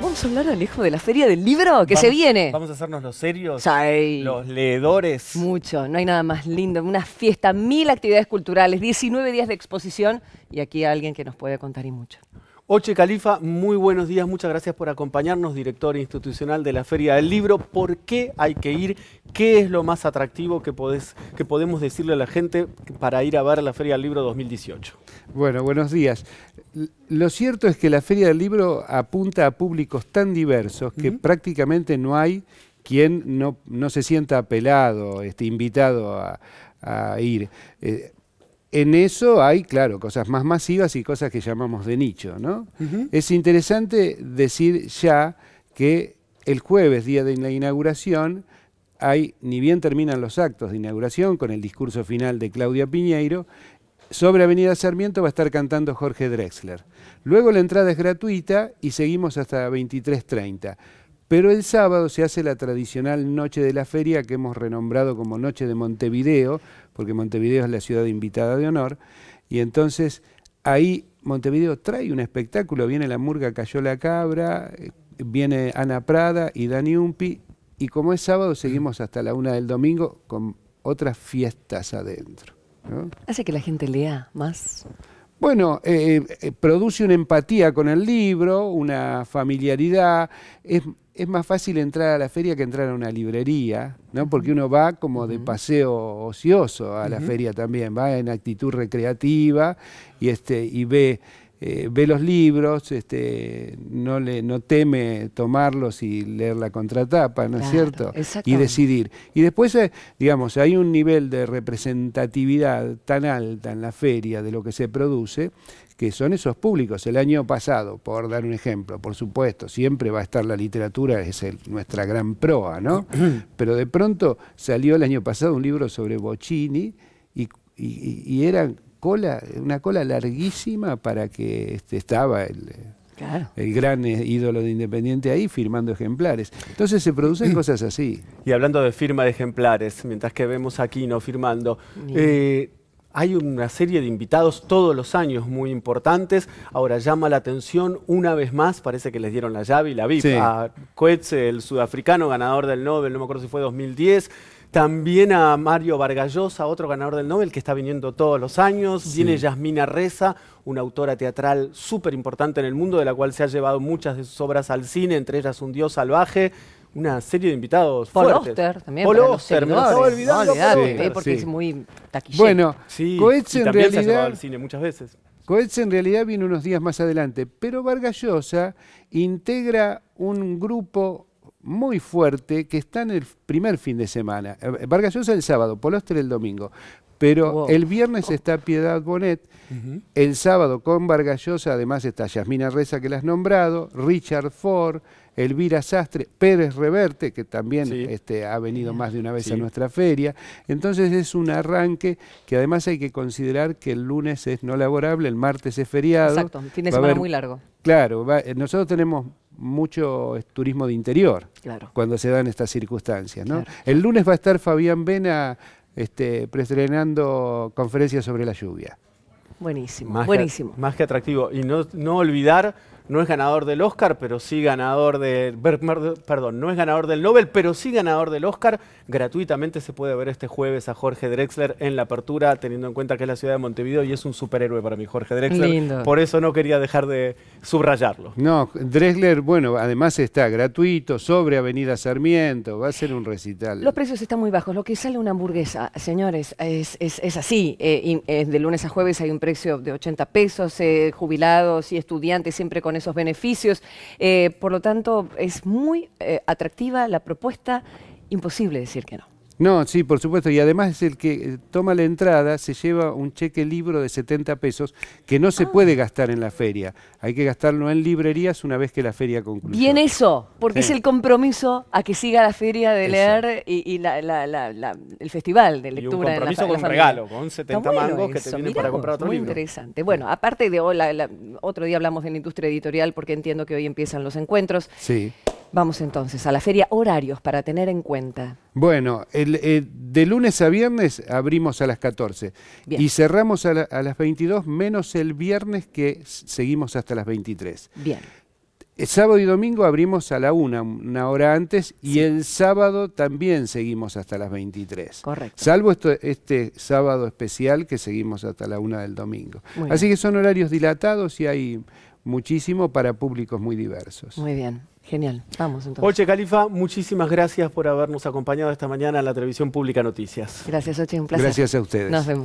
Vamos a hablar, Alejo, de la feria del libro que se viene. Vamos a hacernos los serios, los leedores. Mucho, no hay nada más lindo. Una fiesta, mil actividades culturales, 19 días de exposición y aquí alguien que nos puede contar y mucho. Oche Califa, muy buenos días, muchas gracias por acompañarnos, director institucional de la Feria del Libro. ¿Por qué hay que ir? ¿Qué es lo más atractivo que, que podemos decirle a la gente para ir a ver la Feria del Libro 2018? Bueno, buenos días lo cierto es que la Feria del Libro apunta a públicos tan diversos que prácticamente no hay quien no, no se sienta apelado, este, invitado a, ir. Eh, en eso hay, claro, cosas más masivas y cosas que llamamos de nicho, ¿no? Es interesante decir ya que el jueves, día de la inauguración, hay, ni bien terminan los actos de inauguración con el discurso final de Claudia Piñeiro, sobre Avenida Sarmiento va a estar cantando Jorge Drexler. Luego la entrada es gratuita y seguimos hasta 23.30. Pero el sábado se hace la tradicional Noche de la Feria que hemos renombrado como Noche de Montevideo, porque Montevideo es la ciudad invitada de honor. Y entonces ahí Montevideo trae un espectáculo. Viene la murga Cayó la Cabra, eh, viene Ana Prada y Dani Umpi. Y como es sábado, seguimos hasta la una del domingo con otras fiestas adentro. ¿Hace que la gente lea más? Bueno, eh, eh, eh, produce una empatía con el libro, una familiaridad. Es, más fácil entrar a la feria que entrar a una librería, ¿no? Porque uno va como de paseo ocioso a la feria también, va en actitud recreativa y este y ve eh, ve los libros, este, no, le, no teme tomarlos y leer la contratapa, ¿no es cierto? Y decidir. Y después, eh, digamos, hay un nivel de representatividad tan alta en la feria de lo que se produce que son esos públicos. El año pasado, por dar un ejemplo, por supuesto, siempre va a estar la literatura, es nuestra gran proa, ¿no? Pero de pronto salió el año pasado un libro sobre Bocini y, y, y eran una cola larguísima para que este, estaba el, el gran eh, ídolo de Independiente ahí firmando ejemplares. Entonces se producen cosas así. Y hablando de firma de ejemplares, mientras que vemos aquí no firmando, eh, hay una serie de invitados todos los años muy importantes. Ahora llama la atención una vez más, parece que les dieron la llave y la VIP a Coetze, el sudafricano ganador del Nobel, no me acuerdo si fue 2010. También a Mario Vargallosa, otro ganador del Nobel que está viniendo todos los años. Viene Yasmina Reza, una autora teatral súper importante en el mundo, de la cual se ha llevado muchas de sus obras al cine, entre ellas Un Dios Salvaje. Una serie de invitados Paul Oster también. Paul Oster, me No, porque es muy taquillero. Bueno, en realidad... se ha al cine muchas veces. Coetz en realidad viene unos días más adelante, pero Vargallosa integra un grupo muy fuerte que está en el primer fin de semana. Eh, eh, Vargas el sábado, Polóster el domingo. Pero el viernes está Piedad Bonet, el sábado con Vargas además está Yasmina Reza que la has nombrado, Richard Ford, Elvira Sastre, Pérez Reverte, que también este, ha venido más de una vez a nuestra feria. Entonces es un arranque que además hay que considerar que el lunes es no laborable, el martes es feriado. Exacto, fin de semana muy largo. Claro, eh, nosotros tenemos mucho turismo de interior cuando se dan estas circunstancias. El lunes va a estar Fabián Vena este, preestrenando conferencias sobre la lluvia. Buenísimo, más buenísimo. Que, más que atractivo. Y no, no olvidar no es ganador del Oscar, pero sí ganador del. Perdón, no es ganador del Nobel, pero sí ganador del Oscar. Gratuitamente se puede ver este jueves a Jorge Drexler en la apertura, teniendo en cuenta que es la ciudad de Montevideo y es un superhéroe para mí, Jorge Drexler. Por eso no quería dejar de subrayarlo. No, Drexler, bueno, además está gratuito, sobre Avenida Sarmiento, va a ser un recital. Los precios están muy bajos. Lo que sale una hamburguesa, señores, es, así. Eh, eh, de lunes a jueves hay un precio de 80 pesos, eh, jubilados y estudiantes siempre con esos beneficios. Eh, por lo tanto, es muy eh, atractiva la propuesta, imposible decir que no. No, sí, por supuesto. Y además es el que eh, toma la entrada, se lleva un cheque libro de 70 pesos que no se ah. puede gastar en la feria. Hay que gastarlo en librerías una vez que la feria concluya. Bien eso, porque es el compromiso a que siga la feria de leer y, el festival de lectura. Y un compromiso con regalo, con 70 mangos que te vienen para comprar otro muy interesante. Bueno, aparte de hoy, otro día hablamos de la industria editorial porque entiendo que hoy empiezan los encuentros. Sí. Vamos entonces a la feria, horarios para tener en cuenta. Bueno, el, eh, de lunes a viernes abrimos a las 14 y cerramos a, las 22 menos el viernes que seguimos hasta las 23. Bien. El eh, sábado y domingo abrimos a la 1, una, una hora antes, y el sábado también seguimos hasta las 23. Correcto. Salvo este sábado especial que seguimos hasta la 1 del domingo. Así que son horarios dilatados y hay muchísimo para públicos muy diversos. Muy bien. Genial, vamos entonces. Oche Califa, muchísimas gracias por habernos acompañado esta mañana en la Televisión Pública Noticias. Gracias, Oche, un placer. Gracias a ustedes. Nos vemos.